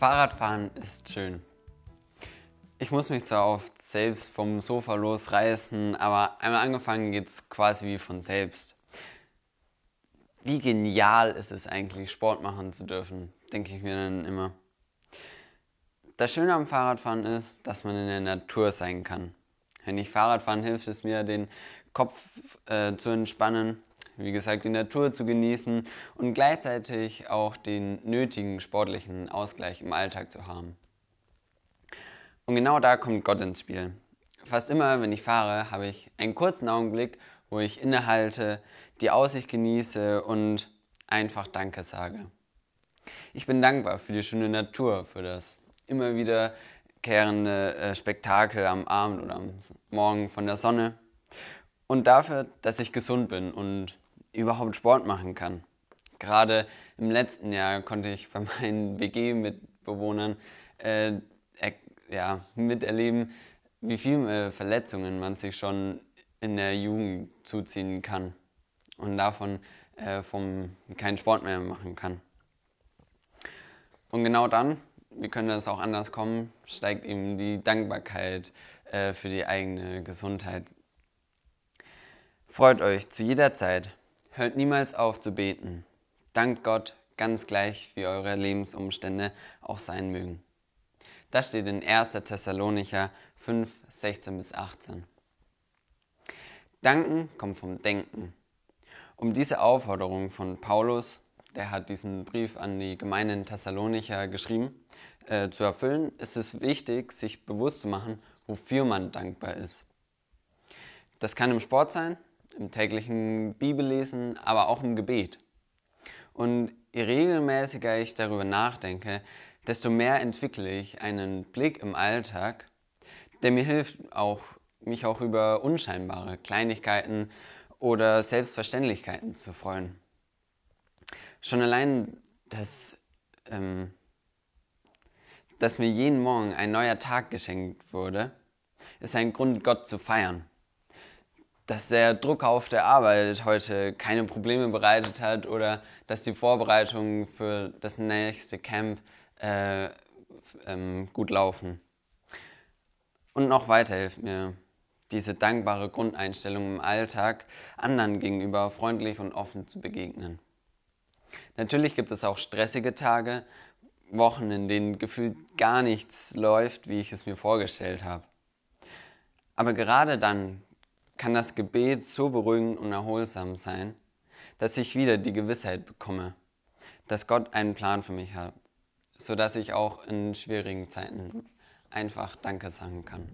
Fahrradfahren ist schön. Ich muss mich zwar oft selbst vom Sofa losreißen, aber einmal angefangen geht's quasi wie von selbst. Wie genial ist es eigentlich, Sport machen zu dürfen, denke ich mir dann immer. Das Schöne am Fahrradfahren ist, dass man in der Natur sein kann. Wenn ich Fahrrad fahren, hilft es mir, den Kopf äh, zu entspannen, wie gesagt, die Natur zu genießen und gleichzeitig auch den nötigen sportlichen Ausgleich im Alltag zu haben. Und genau da kommt Gott ins Spiel. Fast immer, wenn ich fahre, habe ich einen kurzen Augenblick, wo ich innehalte, die Aussicht genieße und einfach Danke sage. Ich bin dankbar für die schöne Natur, für das immer wiederkehrende äh, Spektakel am Abend oder am Morgen von der Sonne und dafür, dass ich gesund bin und überhaupt Sport machen kann. Gerade im letzten Jahr konnte ich bei meinen WG-Mitbewohnern äh, ja, miterleben, wie viele äh, Verletzungen man sich schon in der Jugend zuziehen kann und davon äh, vom, keinen Sport mehr machen kann. Und genau dann, wie könnte es auch anders kommen, steigt eben die Dankbarkeit äh, für die eigene Gesundheit. Freut euch zu jeder Zeit. Hört niemals auf zu beten. Dankt Gott, ganz gleich wie eure Lebensumstände auch sein mögen. Das steht in 1. Thessalonicher 5, 16 bis 18. Danken kommt vom Denken. Um diese Aufforderung von Paulus, der hat diesen Brief an die Gemeinde in Thessalonicher geschrieben, äh, zu erfüllen, ist es wichtig, sich bewusst zu machen, wofür man dankbar ist. Das kann im Sport sein, im täglichen Bibellesen, aber auch im Gebet. Und je regelmäßiger ich darüber nachdenke, desto mehr entwickle ich einen Blick im Alltag, der mir hilft, auch, mich auch über unscheinbare Kleinigkeiten oder Selbstverständlichkeiten zu freuen. Schon allein, dass, ähm, dass mir jeden Morgen ein neuer Tag geschenkt wurde, ist ein Grund, Gott zu feiern dass der Druck auf der Arbeit heute keine Probleme bereitet hat oder dass die Vorbereitungen für das nächste Camp äh, ähm, gut laufen. Und noch weiter hilft mir diese dankbare Grundeinstellung im Alltag, anderen gegenüber freundlich und offen zu begegnen. Natürlich gibt es auch stressige Tage, Wochen, in denen gefühlt gar nichts läuft, wie ich es mir vorgestellt habe. Aber gerade dann kann das Gebet so beruhigend und erholsam sein, dass ich wieder die Gewissheit bekomme, dass Gott einen Plan für mich hat, sodass ich auch in schwierigen Zeiten einfach Danke sagen kann.